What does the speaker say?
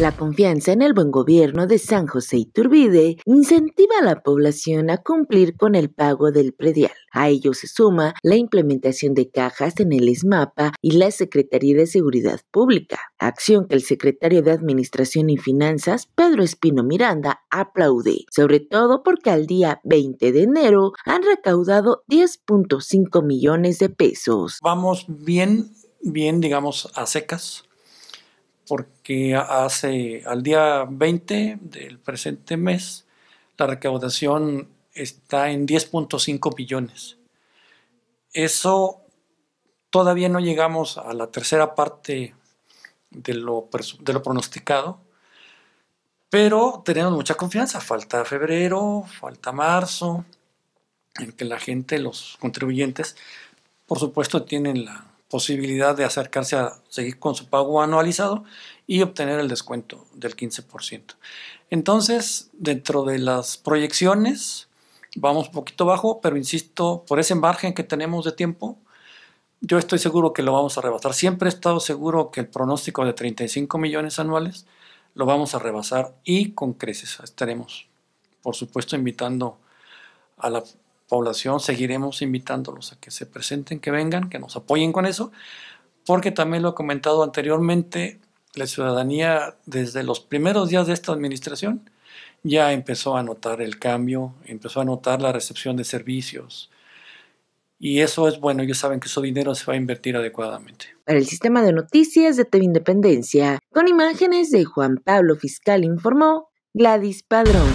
La confianza en el buen gobierno de San José Iturbide incentiva a la población a cumplir con el pago del predial. A ello se suma la implementación de cajas en el ESMAPA y la Secretaría de Seguridad Pública, acción que el secretario de Administración y Finanzas, Pedro Espino Miranda, aplaude, sobre todo porque al día 20 de enero han recaudado 10.5 millones de pesos. Vamos bien, bien, digamos, a secas porque hace al día 20 del presente mes la recaudación está en 10.5 billones. Eso todavía no llegamos a la tercera parte de lo, de lo pronosticado, pero tenemos mucha confianza. Falta febrero, falta marzo, en que la gente, los contribuyentes, por supuesto, tienen la posibilidad de acercarse a seguir con su pago anualizado y obtener el descuento del 15%. Entonces, dentro de las proyecciones, vamos un poquito bajo, pero insisto, por ese margen que tenemos de tiempo, yo estoy seguro que lo vamos a rebasar. Siempre he estado seguro que el pronóstico de 35 millones anuales lo vamos a rebasar y con creces estaremos, por supuesto, invitando a la población, seguiremos invitándolos a que se presenten, que vengan, que nos apoyen con eso, porque también lo he comentado anteriormente, la ciudadanía desde los primeros días de esta administración ya empezó a notar el cambio, empezó a notar la recepción de servicios. Y eso es bueno, ellos saben que su dinero se va a invertir adecuadamente. Para el sistema de noticias de TV Independencia, con imágenes de Juan Pablo Fiscal informó Gladys Padrón.